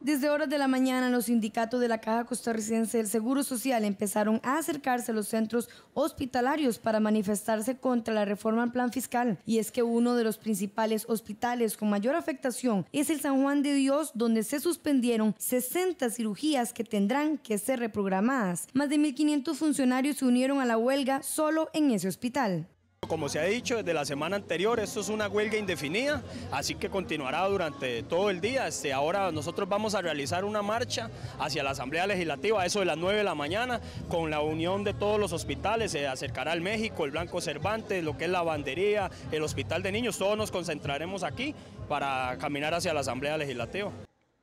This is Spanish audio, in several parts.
Desde horas de la mañana, los sindicatos de la Caja Costarricense del Seguro Social empezaron a acercarse a los centros hospitalarios para manifestarse contra la reforma al plan fiscal. Y es que uno de los principales hospitales con mayor afectación es el San Juan de Dios, donde se suspendieron 60 cirugías que tendrán que ser reprogramadas. Más de 1.500 funcionarios se unieron a la huelga solo en ese hospital. Como se ha dicho desde la semana anterior, esto es una huelga indefinida, así que continuará durante todo el día. Este, ahora nosotros vamos a realizar una marcha hacia la Asamblea Legislativa, eso de las 9 de la mañana, con la unión de todos los hospitales, se acercará el México, el Blanco Cervantes, lo que es la bandería, el Hospital de Niños, todos nos concentraremos aquí para caminar hacia la Asamblea Legislativa.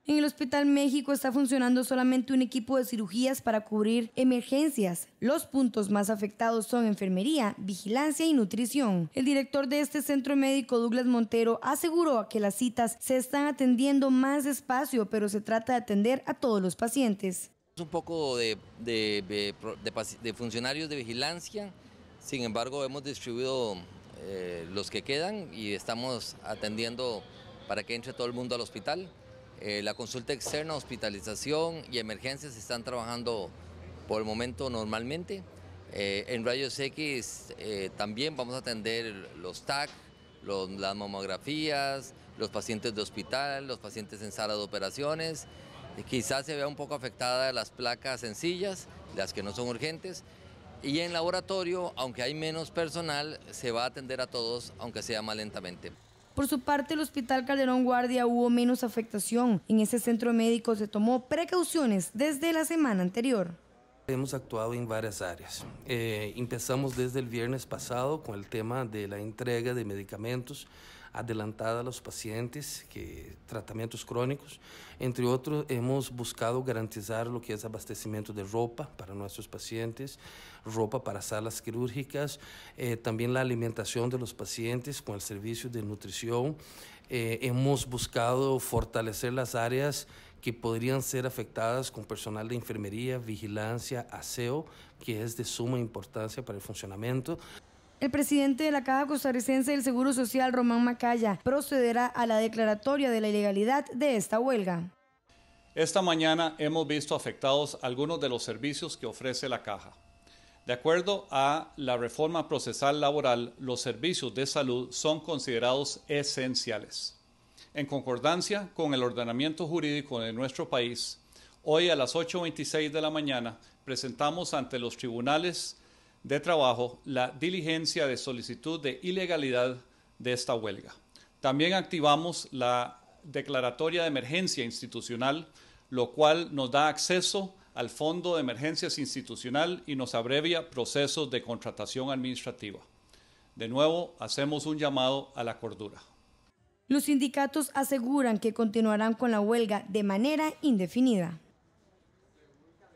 En el Hospital México está funcionando solamente un equipo de cirugías para cubrir emergencias. Los puntos más afectados son enfermería, vigilancia y nutrición. El director de este centro médico, Douglas Montero, aseguró que las citas se están atendiendo más despacio, pero se trata de atender a todos los pacientes. Es Un poco de, funcionarios de vigilancia, sin embargo hemos distribuido eh, los que quedan y estamos atendiendo para que entre todo el mundo al hospital. Eh, la consulta externa, hospitalización y emergencias están trabajando por el momento normalmente. Eh, en rayos X eh, también vamos a atender los TAC, las mamografías, los pacientes de hospital, los pacientes en sala de operaciones. quizás se vea un poco afectada las placas sencillas, las que no son urgentes. Y en laboratorio, aunque hay menos personal, se va a atender a todos, aunque sea más lentamente. Por su parte, el Hospital Calderón Guardia hubo menos afectación. En ese centro médico se tomó precauciones desde la semana anterior. Hemos actuado en varias áreas. Eh, empezamos desde el viernes pasado con el tema de la entrega de medicamentos adelantada a los pacientes, que, tratamientos crónicos. Entre otros, hemos buscado garantizar lo que es abastecimiento de ropa para nuestros pacientes, ropa para salas quirúrgicas, eh, también la alimentación de los pacientes con el servicio de nutrición. Eh, hemos buscado fortalecer las áreas que podrían ser afectadas con personal de enfermería, vigilancia, aseo, que es de suma importancia para el funcionamiento. El presidente de la Caja Costarricense del Seguro Social, Román Macaya, procederá a la declaratoria de la ilegalidad de esta huelga. Esta mañana hemos visto afectados algunos de los servicios que ofrece la Caja. De acuerdo a la reforma procesal laboral, los servicios de salud son considerados esenciales. En concordancia con el ordenamiento jurídico de nuestro país, hoy a las 8.26 de la mañana presentamos ante los tribunales de Trabajo la diligencia de solicitud de ilegalidad de esta huelga. También activamos la declaratoria de emergencia institucional, lo cual nos da acceso al Fondo de Emergencias Institucional y nos abrevia procesos de contratación administrativa. De nuevo, hacemos un llamado a la cordura. Los sindicatos aseguran que continuarán con la huelga de manera indefinida.